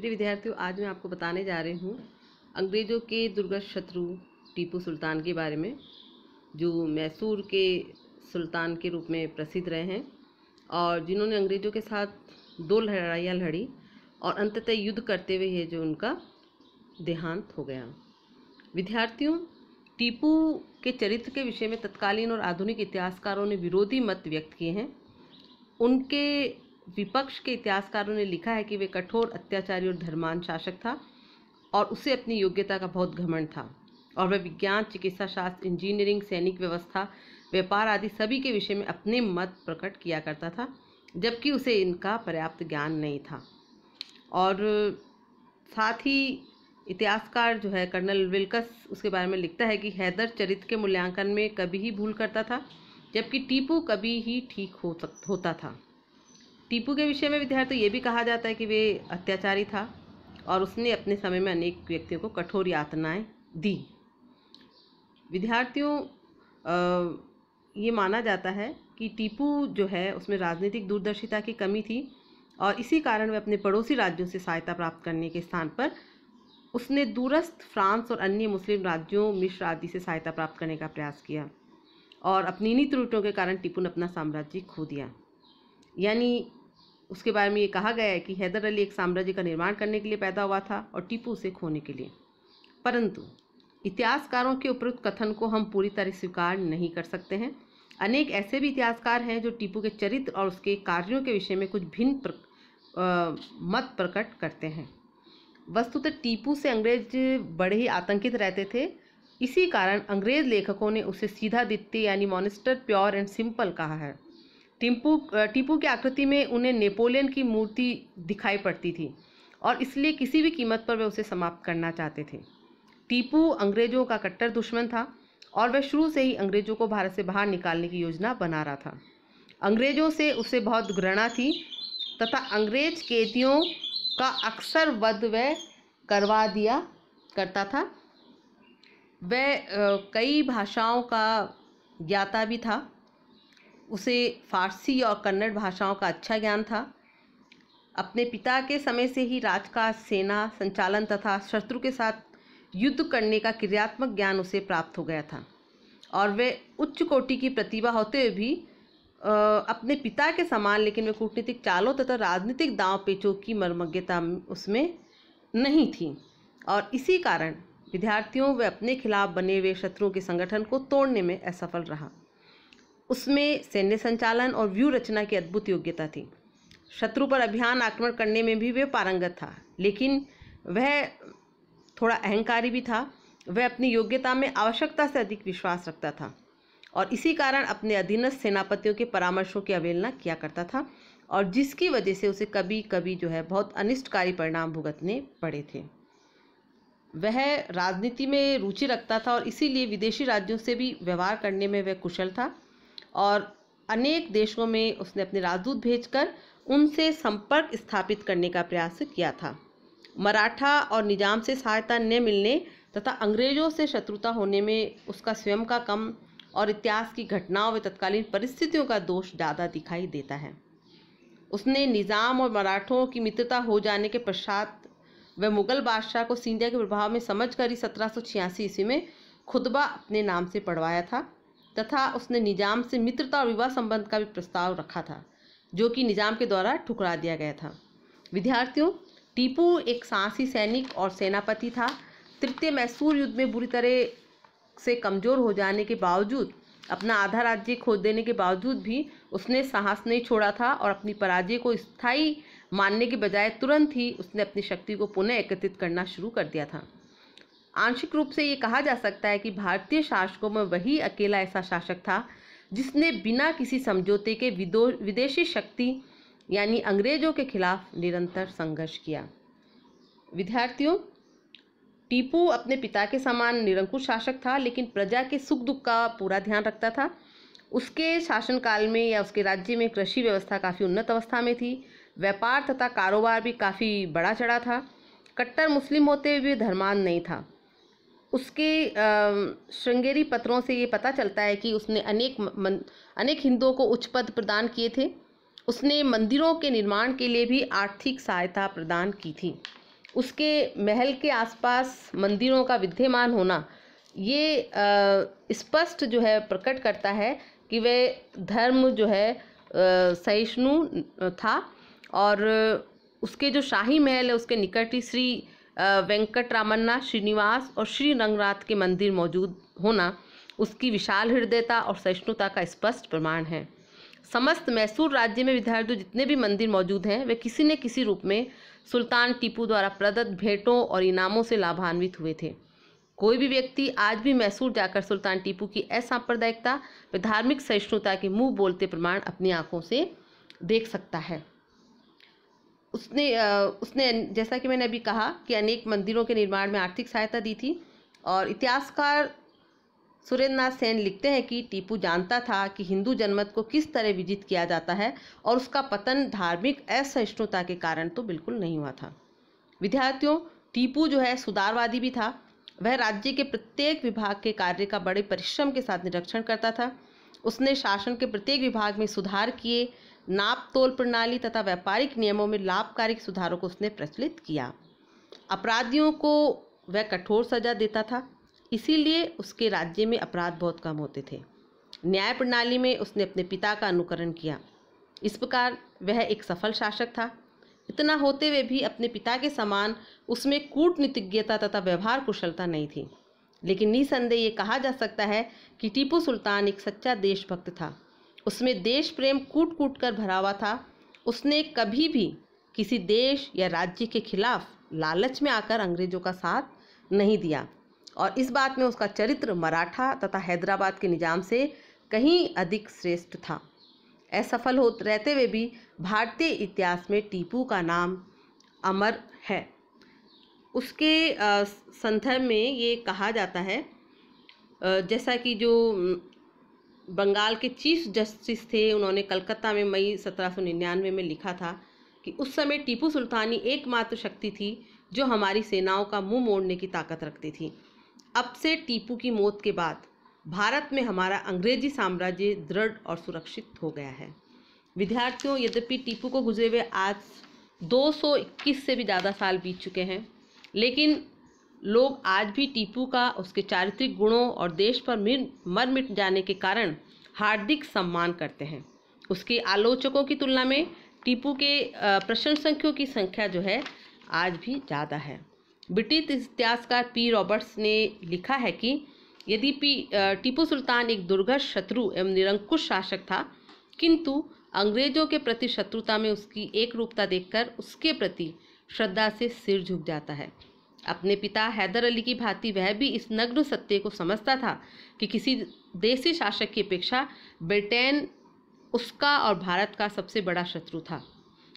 प्रिय विद्यार्थियों आज मैं आपको बताने जा रही हूँ अंग्रेज़ों के दुर्गा शत्रु टीपू सुल्तान के बारे में जो मैसूर के सुल्तान के रूप में प्रसिद्ध रहे हैं और जिन्होंने अंग्रेज़ों के साथ दो लड़ाइयाँ लड़ी और अंततः युद्ध करते हुए ये जो उनका देहांत हो गया विद्यार्थियों टीपू के चरित्र के विषय में तत्कालीन और आधुनिक इतिहासकारों ने विरोधी मत व्यक्त किए हैं उनके विपक्ष के इतिहासकारों ने लिखा है कि वे कठोर अत्याचारी और धर्मान शासक था और उसे अपनी योग्यता का बहुत घमंड था और वह विज्ञान चिकित्सा शास्त्र इंजीनियरिंग सैनिक व्यवस्था व्यापार आदि सभी के विषय में अपने मत प्रकट किया करता था जबकि उसे इनका पर्याप्त ज्ञान नहीं था और साथ ही इतिहासकार जो है कर्नल विल्कस उसके बारे में लिखता है कि हैदर चरित्र के मूल्यांकन में कभी ही भूल करता था जबकि टीपू कभी ही ठीक हो सक होता था टीपू के विषय में विद्यार्थियों तो ये भी कहा जाता है कि वे अत्याचारी था और उसने अपने समय में अनेक व्यक्तियों को कठोर यातनाएं दी विद्यार्थियों ये माना जाता है कि टीपू जो है उसमें राजनीतिक दूरदर्शिता की कमी थी और इसी कारण वे अपने पड़ोसी राज्यों से सहायता प्राप्त करने के स्थान पर उसने दूरस्थ फ्रांस और अन्य मुस्लिम राज्यों मिश्र आदि से सहायता प्राप्त करने का प्रयास किया और अपनी इन्हीं त्रुटियों के कारण टीपू ने अपना साम्राज्य खो दिया यानी उसके बारे में ये कहा गया है कि हैदर अली एक साम्राज्य का निर्माण करने के लिए पैदा हुआ था और टीपू उसे खोने के लिए परंतु इतिहासकारों के उपरुक्त कथन को हम पूरी तरह स्वीकार नहीं कर सकते हैं अनेक ऐसे भी इतिहासकार हैं जो टीपू के चरित्र और उसके कार्यों के विषय में कुछ भिन्न प्र, मत प्रकट करते हैं वस्तुतः टीपू से अंग्रेज बड़े ही आतंकित रहते थे इसी कारण अंग्रेज लेखकों ने उसे सीधा दित्य यानी मॉनिस्टर प्योर एंड सिंपल कहा है टिम्पू टीपू की आकृति में उन्हें नेपोलियन की मूर्ति दिखाई पड़ती थी और इसलिए किसी भी कीमत पर वे उसे समाप्त करना चाहते थे टीपू अंग्रेजों का कट्टर दुश्मन था और वह शुरू से ही अंग्रेजों को भारत से बाहर निकालने की योजना बना रहा था अंग्रेजों से उसे बहुत घृणा थी तथा अंग्रेज कैदियों का अक्सर वध वह करवा दिया करता था वह कई भाषाओं का ज्ञाता भी था उसे फारसी और कन्नड़ भाषाओं का अच्छा ज्ञान था अपने पिता के समय से ही राज का सेना संचालन तथा शत्रु के साथ युद्ध करने का क्रियात्मक ज्ञान उसे प्राप्त हो गया था और वे उच्च कोटि की प्रतिभा होते हुए भी अपने पिता के समान लेकिन वे कूटनीतिक चालों तथा राजनीतिक दाव पेचों की मर्मज्ञता उसमें नहीं थी और इसी कारण विद्यार्थियों व अपने खिलाफ बने हुए शत्रुओं के संगठन को तोड़ने में असफल रहा उसमें सैन्य संचालन और व्यू रचना की अद्भुत योग्यता थी शत्रु पर अभियान आक्रमण करने में भी वे पारंगत था लेकिन वह थोड़ा अहंकारी भी था वह अपनी योग्यता में आवश्यकता से अधिक विश्वास रखता था और इसी कारण अपने अधीनस्थ सेनापतियों के परामर्शों की अवहेलना किया करता था और जिसकी वजह से उसे कभी कभी जो है बहुत अनिष्टकारी परिणाम भुगतने पड़े थे वह राजनीति में रुचि रखता था और इसीलिए विदेशी राज्यों से भी व्यवहार करने में वह कुशल था और अनेक देशों में उसने अपने राजदूत भेजकर उनसे संपर्क स्थापित करने का प्रयास किया था मराठा और निजाम से सहायता न मिलने तथा अंग्रेजों से शत्रुता होने में उसका स्वयं का कम और इतिहास की घटनाओं व तत्कालीन परिस्थितियों का दोष ज़्यादा दिखाई देता है उसने निज़ाम और मराठों की मित्रता हो जाने के पश्चात वह मुग़ल बादशाह को सिंधिया के प्रभाव में समझ कर ही सत्रह ईस्वी में खुतबा अपने नाम से पढ़वाया था तथा उसने निजाम से मित्रता और विवाह संबंध का भी प्रस्ताव रखा था जो कि निजाम के द्वारा ठुकरा दिया गया था विद्यार्थियों टीपू एक साहसी सैनिक और सेनापति था तृतीय मैसूर युद्ध में बुरी तरह से कमज़ोर हो जाने के बावजूद अपना आधा राज्य खो देने के बावजूद भी उसने साहस नहीं छोड़ा था और अपनी पराजय को स्थायी मानने के बजाय तुरंत ही उसने अपनी शक्ति को पुनः एकत्रित करना शुरू कर दिया था आंशिक रूप से ये कहा जा सकता है कि भारतीय शासकों में वही अकेला ऐसा शासक था जिसने बिना किसी समझौते के विदेशी शक्ति यानी अंग्रेजों के खिलाफ निरंतर संघर्ष किया विद्यार्थियों टीपू अपने पिता के समान निरंकुश शासक था लेकिन प्रजा के सुख दुख का पूरा ध्यान रखता था उसके शासनकाल में या उसके राज्य में कृषि व्यवस्था काफ़ी उन्नत अवस्था में थी व्यापार तथा कारोबार भी काफ़ी बड़ा चढ़ा था कट्टर मुस्लिम होते हुए धर्मान नहीं था उसके श्रृंगेरी पत्रों से ये पता चलता है कि उसने अनेक मन, अनेक हिंदुओं को उच्च पद प्रदान किए थे उसने मंदिरों के निर्माण के लिए भी आर्थिक सहायता प्रदान की थी उसके महल के आसपास मंदिरों का विद्यमान होना ये स्पष्ट जो है प्रकट करता है कि वह धर्म जो है सहिष्णु था और उसके जो शाही महल है उसके निकट ही श्री वेंकट रामन्ना श्रीनिवास और श्री रंगनाथ के मंदिर मौजूद होना उसकी विशाल हृदयता और सहिष्णुता का स्पष्ट प्रमाण है समस्त मैसूर राज्य में विद्यार्थियों जितने भी मंदिर मौजूद हैं वे किसी न किसी रूप में सुल्तान टीपू द्वारा प्रदत्त भेंटों और इनामों से लाभान्वित हुए थे कोई भी व्यक्ति आज भी मैसूर जाकर सुल्तान टीपू की असांप्रदायिकता व धार्मिक सहिष्णुता के मुंह बोलते प्रमाण अपनी आंखों से देख सकता है उसने उसने जैसा कि मैंने अभी कहा कि अनेक मंदिरों के निर्माण में आर्थिक सहायता दी थी और इतिहासकार सुरेंद्र नाथ सेन लिखते हैं कि टीपू जानता था कि हिंदू जनमत को किस तरह विजित किया जाता है और उसका पतन धार्मिक असहिष्णुता के कारण तो बिल्कुल नहीं हुआ था विद्यार्थियों टीपू जो है सुधारवादी भी था वह राज्य के प्रत्येक विभाग के कार्य का बड़े परिश्रम के साथ निरीक्षण करता था उसने शासन के प्रत्येक विभाग में सुधार किए नाप तोल प्रणाली तथा व्यापारिक नियमों में लाभकारी सुधारों को उसने प्रचलित किया अपराधियों को वह कठोर सजा देता था इसीलिए उसके राज्य में अपराध बहुत कम होते थे न्याय प्रणाली में उसने अपने पिता का अनुकरण किया इस प्रकार वह एक सफल शासक था इतना होते हुए भी अपने पिता के समान उसमें कूटनीतिज्ञता तथा व्यवहार कुशलता नहीं थी लेकिन निसंदेह ये कहा जा सकता है कि टीपू सुल्तान एक सच्चा देशभक्त था उसमें देश प्रेम कूट कूट कर भरा हुआ था उसने कभी भी किसी देश या राज्य के खिलाफ लालच में आकर अंग्रेज़ों का साथ नहीं दिया और इस बात में उसका चरित्र मराठा तथा हैदराबाद के निजाम से कहीं अधिक श्रेष्ठ था असफल हो रहते हुए भी भारतीय इतिहास में टीपू का नाम अमर है उसके संदर्भ में ये कहा जाता है जैसा कि जो बंगाल के चीफ जस्टिस थे उन्होंने कलकत्ता में मई सत्रह निन्यानवे में लिखा था कि उस समय टीपू सुल्तानी एकमात्र शक्ति थी जो हमारी सेनाओं का मुंह मोड़ने की ताकत रखती थी अब से टीपू की मौत के बाद भारत में हमारा अंग्रेजी साम्राज्य दृढ़ और सुरक्षित हो गया है विद्यार्थियों यद्यपि टीपू को गुजरे हुए आज 221 से भी ज़्यादा साल बीत चुके हैं लेकिन लोग आज भी टीपू का उसके चारित्रिक गुणों और देश पर मर मिट जाने के कारण हार्दिक सम्मान करते हैं उसके आलोचकों की तुलना में टीपू के प्रशंसकों की संख्या जो है आज भी ज़्यादा है ब्रिटिश इतिहासकार पी रॉबर्ट्स ने लिखा है कि यदि पी टीपू सुल्तान एक दुर्घर्ष शत्रु एवं निरंकुश शासक था किंतु अंग्रेजों के प्रति शत्रुता में उसकी एक रूपता देखकर उसके प्रति श्रद्धा से सिर झुक जाता है अपने पिता हैदर अली की भांति वह भी इस नग्न सत्य को समझता था कि किसी देसी शासक की अपेक्षा ब्रिटेन उसका और भारत का सबसे बड़ा शत्रु था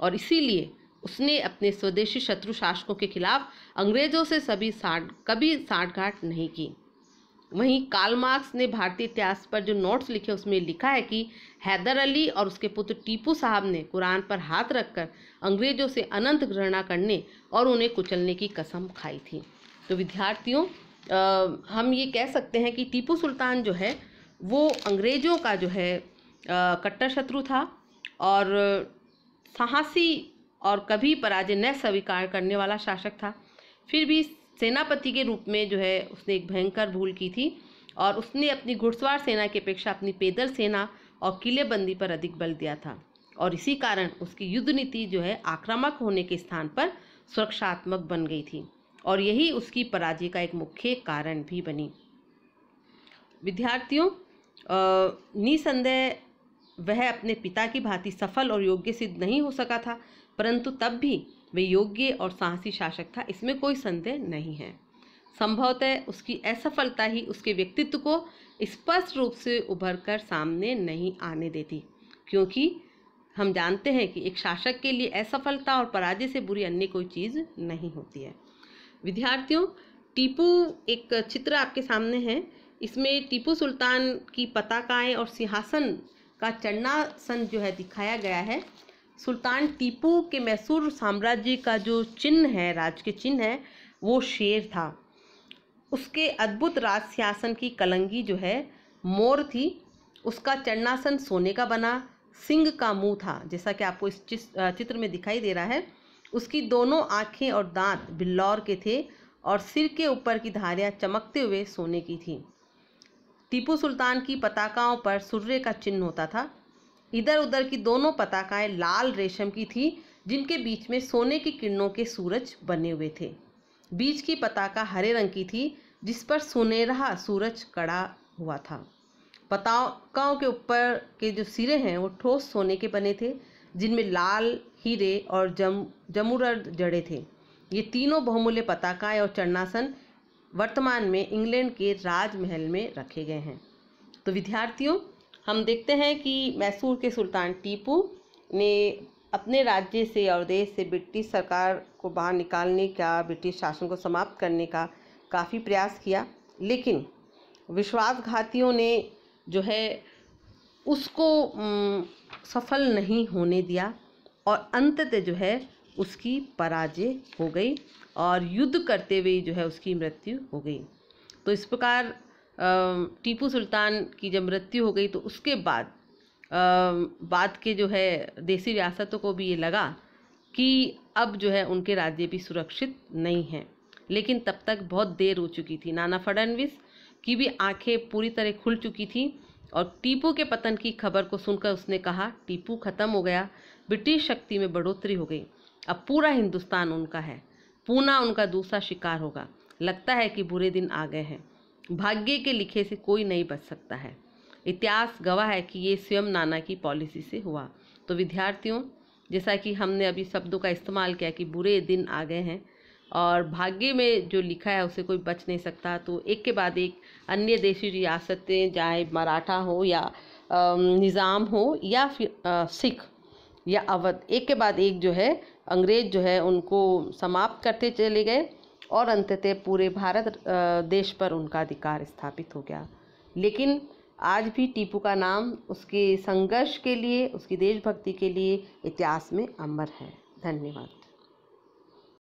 और इसीलिए उसने अपने स्वदेशी शत्रु शासकों के खिलाफ अंग्रेजों से सभी साठ कभी साठगांठ नहीं की वहीं कार्ल मार्क्स ने भारतीय इतिहास पर जो नोट्स लिखे उसमें लिखा है कि हैदर अली और उसके पुत्र टीपू साहब ने कुरान पर हाथ रखकर अंग्रेजों से अनंत घृणा करने और उन्हें कुचलने की कसम खाई थी तो विद्यार्थियों हम ये कह सकते हैं कि टीपू सुल्तान जो है वो अंग्रेजों का जो है कट्टर शत्रु था और साहसी और कभी पराजय न स्वीकार करने वाला शासक था फिर भी सेनापति के रूप में जो है उसने एक भयंकर भूल की थी और उसने अपनी घुड़सवार सेना की अपेक्षा अपनी पैदल सेना और किलेबंदी पर अधिक बल दिया था और इसी कारण उसकी युद्ध नीति जो है आक्रामक होने के स्थान पर सुरक्षात्मक बन गई थी और यही उसकी पराजय का एक मुख्य कारण भी बनी विद्यार्थियों निसंदेह वह अपने पिता की भांति सफल और योग्य सिद्ध नहीं हो सका था परंतु तब भी वे योग्य और साहसी शासक था इसमें कोई संदेह नहीं है संभवतः उसकी असफलता ही उसके व्यक्तित्व को स्पष्ट रूप से उभर कर सामने नहीं आने देती क्योंकि हम जानते हैं कि एक शासक के लिए असफलता और पराजय से बुरी अन्य कोई चीज़ नहीं होती है विद्यार्थियों टीपू एक चित्र आपके सामने है इसमें टीपू सुल्तान की पताकाएं और सिंहासन का चन्नासन जो है दिखाया गया है सुल्तान टीपू के मैसूर साम्राज्य का जो चिन्ह है राज के चिन्ह है वो शेर था उसके अद्भुत राज सिंहासन की कलंगी जो है मोर थी उसका चरणासन सोने का बना सिंह का मुंह था जैसा कि आपको इस चित्र में दिखाई दे रहा है उसकी दोनों आँखें और दांत बिल्लौर के थे और सिर के ऊपर की धारियाँ चमकते हुए सोने की थी टीपू सुल्तान की पताकाओं पर सूर्य का चिन्ह होता था इधर उधर की दोनों पताकाएं लाल रेशम की थी जिनके बीच में सोने की किरणों के सूरज बने हुए थे बीच की पताका हरे रंग की थी जिस पर सुनहरा सूरज कड़ा हुआ था पताकाओं के ऊपर के जो सिरे हैं वो ठोस सोने के बने थे जिनमें लाल हीरे और जम जमुरद जड़े थे ये तीनों बहुमूल्य पताकाएं और चरणासन वर्तमान में इंग्लैंड के राजमहल में रखे गए हैं तो विद्यार्थियों हम देखते हैं कि मैसूर के सुल्तान टीपू ने अपने राज्य से और देश से ब्रिटिश सरकार को बाहर निकालने का ब्रिटिश शासन को समाप्त करने का काफ़ी प्रयास किया लेकिन विश्वासघातियों ने जो है उसको सफल नहीं होने दिया और अंततः जो है उसकी पराजय हो गई और युद्ध करते हुए जो है उसकी मृत्यु हो गई तो इस प्रकार टीपू सुल्तान की जब मृत्यु हो गई तो उसके बाद बाद के जो है देसी रियासतों को भी ये लगा कि अब जो है उनके राज्य भी सुरक्षित नहीं हैं लेकिन तब तक बहुत देर हो चुकी थी नाना फडनविस की भी आंखें पूरी तरह खुल चुकी थी और टीपू के पतन की खबर को सुनकर उसने कहा टीपू खत्म हो गया ब्रिटिश शक्ति में बढ़ोतरी हो गई अब पूरा हिंदुस्तान उनका है पूना उनका दूसरा शिकार होगा लगता है कि बुरे दिन आ गए हैं भाग्य के लिखे से कोई नहीं बच सकता है इतिहास गवाह है कि ये स्वयं नाना की पॉलिसी से हुआ तो विद्यार्थियों जैसा कि हमने अभी शब्दों का इस्तेमाल किया कि बुरे दिन आ गए हैं और भाग्य में जो लिखा है उसे कोई बच नहीं सकता तो एक के बाद एक अन्य देशी रियासतें चाहे मराठा हो या निज़ाम हो या फिर सिख या अवध एक के बाद एक जो है अंग्रेज़ जो है उनको समाप्त करते चले गए और अंततः पूरे भारत देश पर उनका अधिकार स्थापित हो गया लेकिन आज भी टीपू का नाम उसके संघर्ष के लिए उसकी देशभक्ति के लिए इतिहास में अमर है धन्यवाद